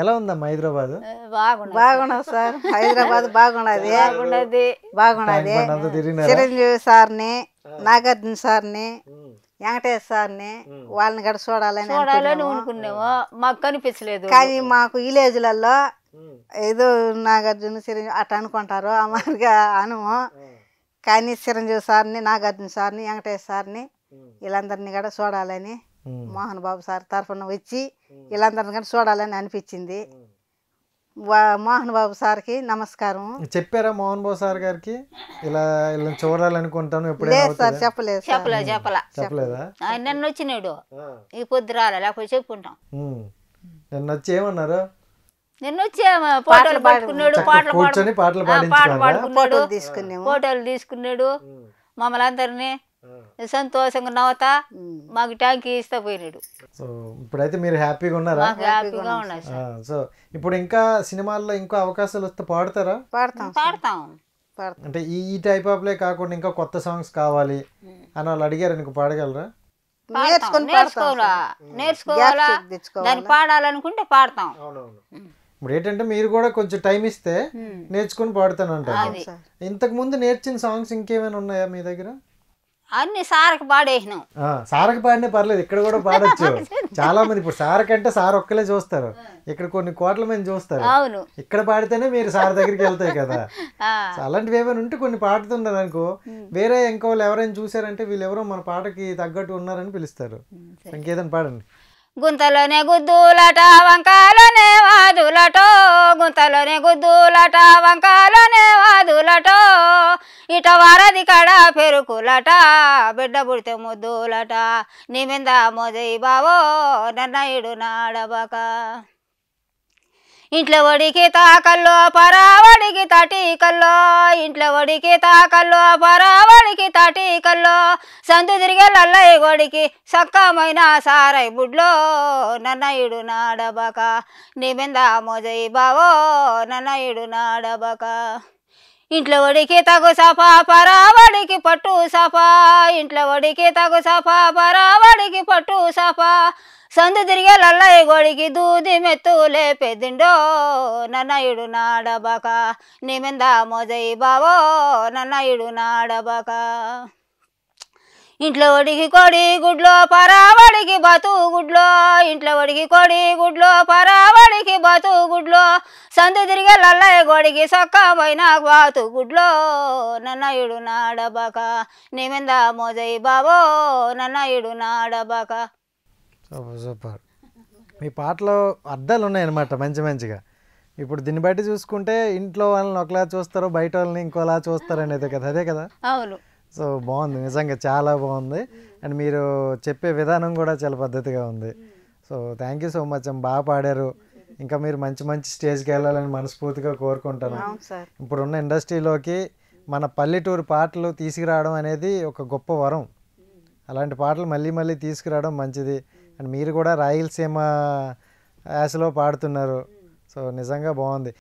ఎలా ఉందమ్మా హైదరాబాద్ బాగుండదు సార్ హైదరాబాద్ బాగున్నది బాగుండదు చిరంజీవి సార్ని నాగార్జున సార్ని వెంకటేష్ సార్ని వాళ్ళని కూడా చూడాలని చూడాలని అనుకున్నాము మాకు కనిపించలేదు కానీ మాకు విలేజ్లలో ఏదో నాగార్జున చిరంజీవి అట్లా అనుకుంటారు అమ్మగా అనుము కానీ చిరంజీవి సార్ని నాగార్జున సార్ని వెంకటేష్ సార్ని వీళ్ళందరినీ కూడా చూడాలని మోహన్ బాబు సార్ తరఫున వచ్చి వీళ్ళందరిని కానీ చూడాలని అనిపించింది మోహన్ బాబు సార్కి నమస్కారం చెప్పారా మోహన్ బాబు సార్ గారికి ఇలా ఇలా చూడాలనుకుంటాను ఎప్పుడు సార్ చెప్పలేదు చెప్పలేదు చెప్పలే చెప్పలేదా నిన్న వచ్చినాడు ఈ పొద్దు రాలే లేకపోతే చెప్పుకుంటాం నిన్న వచ్చి ఏమన్నారు నిన్న వచ్చి పాటలు పాడుకున్నాడు పాటలు కూర్చొని పాటలు పాడుకున్నాడు ఫోటోలు తీసుకున్నాడు మమ్మల్ని అందరినీ సంతోషంగా నవ్వుతా మాకు ట్యాంక్ ఇస్తా పోయినాడు సో ఇప్పుడైతే మీరు హ్యాపీగా ఉన్నారా హ్యాపీగా సో ఇప్పుడు ఇంకా సినిమాల్లో ఇంకో అవకాశాలు వస్తే పాడతారా పాడతాం పాడతాం అంటే ఈ టైప్ ఆఫ్ లే కాకుండా ఇంకా కొత్త సాంగ్స్ కావాలి అని వాళ్ళు అడిగారు నీకు పాడగలరా నేర్చుకోవాలా పాడాలనుకుంటే పాడతాం ఇప్పుడు ఏంటంటే మీరు కూడా కొంచెం టైం ఇస్తే నేర్చుకుని పాడతాను అంటారు ఇంతకు ముందు నేర్చిన సాంగ్స్ ఇంకేమైనా ఉన్నాయా మీ దగ్గర అన్ని సారకు పాడేసినాం సారకు పాడినా పర్లేదు ఇక్కడ కూడా పాడొచ్చు చాలా మంది ఇప్పుడు సారక్ అంటే సార్ ఒక్కలే చూస్తారు ఇక్కడ కొన్ని కోట్ల మంది చూస్తారు అవును ఇక్కడ పాడితేనే మీరు సార్ దగ్గరికి వెళ్తాయి కదా అలాంటివి ఏమైనా ఉంటే కొన్ని పాడుతుండదు అనుకో వేరే ఇంకో ఎవరైనా చూసారంటే వీళ్ళెవరో మన పాటకి తగ్గట్టు ఉన్నారని పిలుస్తారు ఇంకేదని పాడండి గుంతలోనే గుద్దులట వంకాలనే వాదులటో గుంతలోనే గుద్దులట వంకాలనే వాదులటో బిడ్డ వారది కాడ పెరుకులట బిడ్డ పుడితే ముద్దులట నీ మీద మోదయి బావో నన్నయుడు నాడబక ఇంట్లో వడికి తాకల్లో పరావడికి తటికల్లో ఇంట్లో వడికి తాకల్లో పరావడికి తటికల్లో సందు తిరిగే లల్లయ్య గొడికి సక్కమైన సారై బుడ్లో నన్నయుడు నాడబక నీ మీద మోజయి బావో నన్నయుడు నాడబక ఇంట్లో ఒడికి తగు సఫా పరావడికి పట్టు సఫా ఇంట్లో ఒడికి తగు సఫా పరావడికి పట్టు సఫా సందు తిరిగే లల్లయ్య గోడికి దూది మెత్తు పెద్దిండో నన్నయుడు నాడబక నీ మింద మోజయి బావో నన్నయుడు నాడబక ఇంట్లో వడికి కొడి గుడ్లో పరావడికి బతు గుడ్లో ఇంట్లో వడికి కొడి గుడ్లో పరావడికి బతు గుడ్లో సందు తిరిగే లల్లయ్య గోడికి సొక్క పోయిన బాతు గుడ్లో నన్నయుడు నాడబక నిమింద మోజయ్ బాబో నన్నయుడు నాడబక సూపర్ సూపర్ మీ పాటలో అర్థాలు ఉన్నాయన్నమాట మంచి మంచిగా ఇప్పుడు దీన్ని బట్టి చూసుకుంటే ఇంట్లో వాళ్ళని ఒకలా చూస్తారు బయట వాళ్ళని ఇంకోలా చూస్తారు అనేది కదా అదే కదా అవును సో బాగుంది నిజంగా చాలా బాగుంది అండ్ మీరు చెప్పే విధానం కూడా చాలా పద్ధతిగా ఉంది so thank you so much అమ్మ బాగా పాడారు ఇంకా మీరు మంచి మంచి స్టేజ్కి వెళ్ళాలని మనస్ఫూర్తిగా కోరుకుంటాను ఇప్పుడున్న ఇండస్ట్రీలోకి మన పల్లెటూరు పాటలు తీసుకురావడం అనేది ఒక గొప్ప వరం అలాంటి పాటలు మళ్ళీ మళ్ళీ తీసుకురావడం మంచిది అండ్ మీరు కూడా రాయలసీమ యాసలో పాడుతున్నారు సో నిజంగా బాగుంది